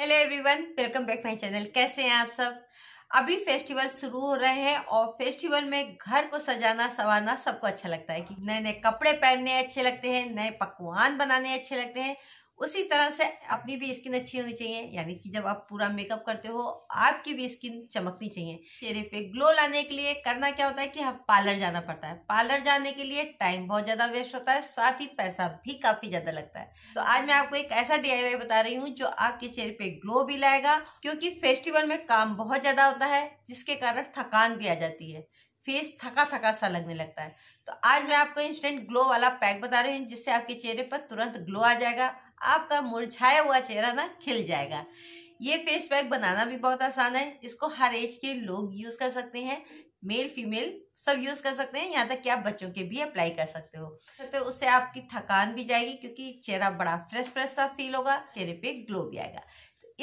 hello everyone welcome back my channel कैसे हैं आप सब अभी फेस्टिवल शुरू हो रहे हैं और फेस्टिवल में घर को सजाना सवारना सबको अच्छा लगता है कि नए नए कपड़े पहनने अच्छे लगते हैं नए पकवान बनाने अच्छे लगते हैं उसी तरह से अपनी भी स्किन अच्छी होनी चाहिए यानी कि जब आप पूरा मेकअप करते हो आपकी भी स्किन चमकनी चाहिए चेहरे पे ग्लो लाने के लिए करना क्या होता है कि हम पार्लर जाना पड़ता है पार्लर जाने के लिए टाइम बहुत ज़्यादा वेस्ट होता है साथ ही पैसा भी काफ़ी ज़्यादा लगता है तो आज मैं आपको एक ऐसा डी बता रही हूँ जो आपके चेहरे पे ग्लो भी लाएगा क्योंकि फेस्टिवल में काम बहुत ज़्यादा होता है जिसके कारण थकान भी आ जाती है फेस थका थका सा लगने लगता है तो आज मैं आपको इंस्टेंट ग्लो वाला पैक बता रही हूँ जिससे आपके चेहरे पर तुरंत ग्लो आ जाएगा आपका मुरझाया हुआ चेहरा ना खिल जाएगा ये फेस पैक बनाना भी बहुत आसान है इसको हर एज के लोग यूज़ कर सकते हैं मेल फीमेल सब यूज़ कर सकते हैं यहाँ तक कि आप बच्चों के भी अप्लाई कर सकते हो तो उससे आपकी थकान भी जाएगी क्योंकि चेहरा बड़ा फ्रेश फ्रेश सा फील होगा चेहरे पे ग्लो भी आएगा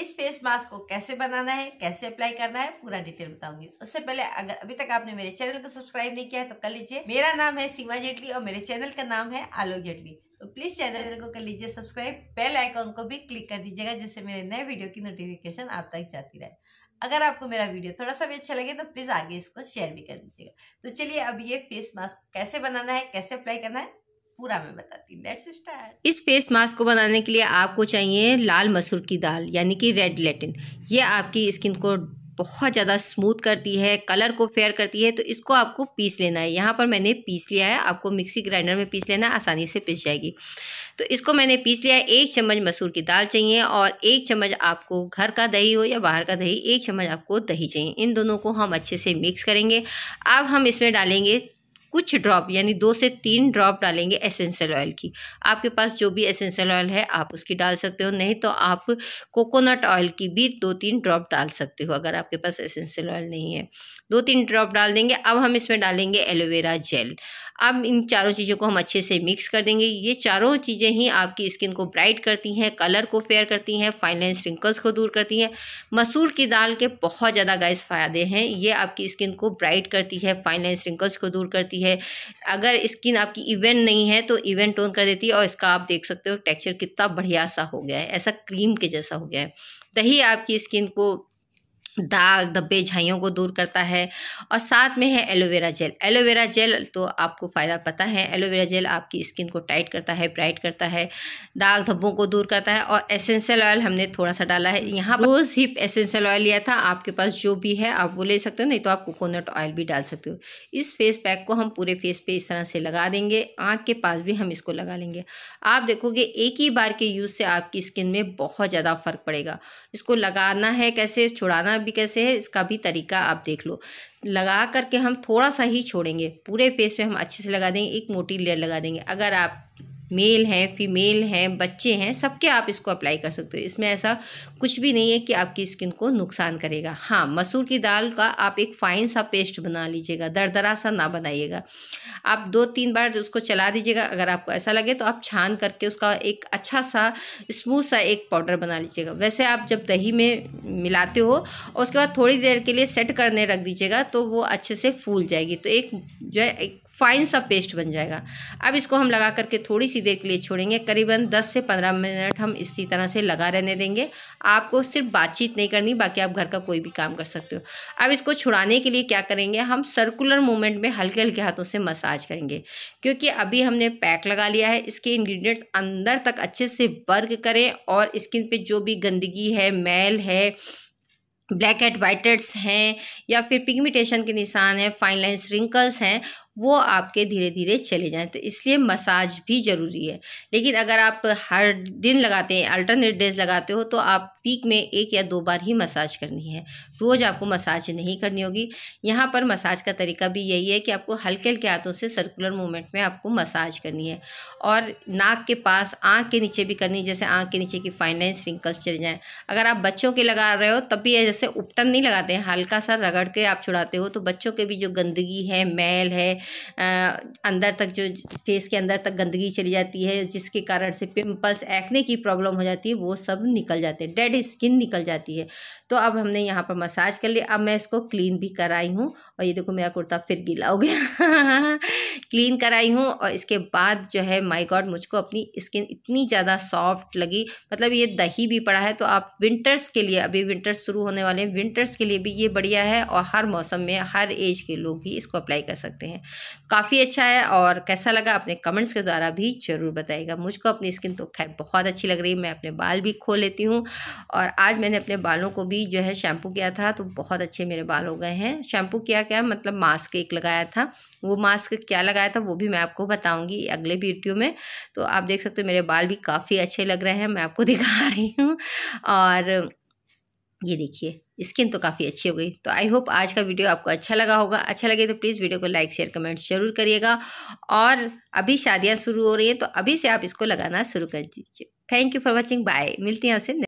इस फेस मास्क को कैसे बनाना है कैसे अप्लाई करना है पूरा डिटेल बताऊंगी उससे पहले अगर अभी तक आपने मेरे चैनल को सब्सक्राइब नहीं किया है तो कर लीजिए मेरा नाम है सीमा जेटली और मेरे चैनल का नाम है आलोक जेटली तो प्लीज चैनल को कर लीजिए सब्सक्राइब बेल आइकॉन को भी क्लिक कर दीजिएगा जिससे मेरे नए वीडियो की नोटिफिकेशन आप तक जाती रहे अगर आपको मेरा वीडियो थोड़ा सा भी अच्छा लगे तो प्लीज आगे इसको शेयर भी कर दीजिएगा तो चलिए अब ये फेस मास्क कैसे बनाना है कैसे अप्लाई करना है पूरा मैं बताती हूँ लेट्स स्टार्ट इस फेस मास्क को बनाने के लिए आपको चाहिए लाल मसूर की दाल यानी कि रेड लेटिन ये आपकी स्किन को बहुत ज़्यादा स्मूथ करती है कलर को फेयर करती है तो इसको आपको पीस लेना है यहाँ पर मैंने पीस लिया है आपको मिक्सी ग्राइंडर में पीस लेना आसानी से पीस जाएगी तो इसको मैंने पीस लिया है एक चम्मच मसूर की दाल चाहिए और एक चम्मच आपको घर का दही हो या बाहर का दही एक चम्मच आपको दही चाहिए इन दोनों को हम अच्छे से मिक्स करेंगे अब हम इसमें डालेंगे कुछ ड्रॉप यानी दो से तीन ड्रॉप डालेंगे एसेंशियल ऑयल की आपके पास जो भी एसेंशियल ऑयल है आप उसकी डाल सकते हो नहीं तो आप कोकोनट ऑयल की भी दो तीन ड्रॉप डाल सकते हो अगर आपके पास एसेंशियल ऑयल नहीं है दो तीन ड्रॉप डाल देंगे अब हम इसमें डालेंगे एलोवेरा जेल अब इन चारों चीज़ों को हम अच्छे से मिक्स कर देंगे ये चारों चीज़ें ही आपकी स्किन को ब्राइट करती हैं कलर को फेयर करती हैं फाइन रिंकल्स को दूर करती हैं मसूर की दाल के बहुत ज़्यादा गैस फ़ायदे हैं ये आपकी स्किन को ब्राइट करती है फाइन रिंकल्स को दूर करती है है अगर स्किन आपकी इवेंट नहीं है तो इवेंट टोन कर देती है और इसका आप देख सकते हो टेक्सचर कितना बढ़िया सा हो गया है ऐसा क्रीम के जैसा हो गया है दही आपकी स्किन को दाग धब्बे झाइयों को दूर करता है और साथ में है एलोवेरा जेल एलोवेरा जेल तो आपको फ़ायदा पता है एलोवेरा जेल आपकी स्किन को टाइट करता है ब्राइट करता है दाग धब्बों को दूर करता है और एसेंशियल ऑयल हमने थोड़ा सा डाला है यहाँ रोज़ हिप एसेंशियल ऑयल लिया था आपके पास जो भी है आप वो ले सकते हो नहीं तो आप कोकोनट ऑयल भी डाल सकते हो इस फेस पैक को हम पूरे फेस पर इस तरह से लगा देंगे आँख के पास भी हम इसको लगा लेंगे आप देखोगे एक ही बार के यूज़ से आपकी स्किन में बहुत ज़्यादा फ़र्क पड़ेगा इसको लगाना है कैसे छुड़ाना भी कैसे है इसका भी तरीका आप देख लो लगा करके हम थोड़ा सा ही छोड़ेंगे पूरे फेस पे हम अच्छे से लगा देंगे एक मोटी लेयर लगा देंगे अगर आप मेल हैं फीमेल हैं बच्चे हैं सबके आप इसको अप्लाई कर सकते हो इसमें ऐसा कुछ भी नहीं है कि आपकी स्किन को नुकसान करेगा हाँ मसूर की दाल का आप एक फाइन सा पेस्ट बना लीजिएगा दरदरा सा ना बनाइएगा आप दो तीन बार उसको चला दीजिएगा अगर आपको ऐसा लगे तो आप छान करके उसका एक अच्छा सा स्मूथ सा एक पाउडर बना लीजिएगा वैसे आप जब दही में मिलाते हो उसके बाद थोड़ी देर के लिए सेट करने रख दीजिएगा तो वो अच्छे से फूल जाएगी तो एक जो है एक फाइन सा पेस्ट बन जाएगा अब इसको हम लगा करके थोड़ी सी देर के लिए छोड़ेंगे करीबन 10 से 15 मिनट हम इसी तरह से लगा रहने देंगे आपको सिर्फ बातचीत नहीं करनी बाकी आप घर का कोई भी काम कर सकते हो अब इसको छुड़ाने के लिए क्या करेंगे हम सर्कुलर मूवमेंट में हल्के हल्के हाथों से मसाज करेंगे क्योंकि अभी हमने पैक लगा लिया है इसके इन्ग्रीडियंट्स अंदर तक अच्छे से वर्क करें और स्किन पर जो भी गंदगी है मैल है ब्लैक एंड वाइट हैं या फिर पिगमिटेशन के निशान हैं फाइन लाइन्स रिंकल्स हैं वो आपके धीरे धीरे चले जाएँ तो इसलिए मसाज भी ज़रूरी है लेकिन अगर आप हर दिन लगाते हैं अल्टरनेट डेज लगाते हो तो आप वीक में एक या दो बार ही मसाज करनी है रोज़ आपको मसाज नहीं करनी होगी यहाँ पर मसाज का तरीका भी यही है कि आपको हल्के हल्के हाथों से सर्कुलर मूवमेंट में आपको मसाज करनी है और नाक के पास आँख के नीचे भी करनी जैसे आँख के नीचे की फाइन लाइन रिंकल्स चले जाएँ अगर आप बच्चों के लगा रहे हो तब भी जैसे उपटन नहीं लगाते हैं हल्का सा रगड़ के आप छुड़ाते हो तो बच्चों के भी जो गंदगी है मैल है आ, अंदर तक जो फेस के अंदर तक गंदगी चली जाती है जिसके कारण से पिम्पल्स एक्ने की प्रॉब्लम हो जाती है वो सब निकल जाते हैं डेड स्किन निकल जाती है तो अब हमने यहाँ पर मसाज कर लिया अब मैं इसको क्लीन भी कराई हूँ और ये देखो मेरा कुर्ता फिर गीला हो गया क्लीन कराई हूँ और इसके बाद जो है माय गॉड मुझको अपनी स्किन इतनी ज़्यादा सॉफ्ट लगी मतलब ये दही भी पड़ा है तो आप विंटर्स के लिए अभी विंटर्स शुरू होने वाले हैं विंटर्स के लिए भी ये बढ़िया है और हर मौसम में हर एज के लोग भी इसको अप्लाई कर सकते हैं काफ़ी अच्छा है और कैसा लगा अपने कमेंट्स के द्वारा भी ज़रूर बताएगा मुझको अपनी स्किन तो खैर बहुत अच्छी लग रही है मैं अपने बाल भी खो लेती हूँ और आज मैंने अपने बालों को भी जो है शैम्पू किया किया था तो बहुत अच्छे मेरे बाल हो गए हैं शैम्पू किया क्या मतलब मास्क एक लगाया था वो मास्क क्या लगाया था वो भी मैं आपको बताऊंगी अगले वीडियो में तो आप देख सकते हो मेरे बाल भी काफ़ी अच्छे लग रहे हैं मैं आपको दिखा रही हूँ और ये देखिए स्किन तो काफ़ी अच्छी हो गई तो आई होप आज का वीडियो आपको अच्छा लगा होगा अच्छा लगे तो प्लीज़ वीडियो को लाइक शेयर कमेंट जरूर करिएगा और अभी शादियाँ शुरू हो रही हैं तो अभी से आप इसको लगाना शुरू कर दीजिए thank you for watching bye मिलती हैं आपसे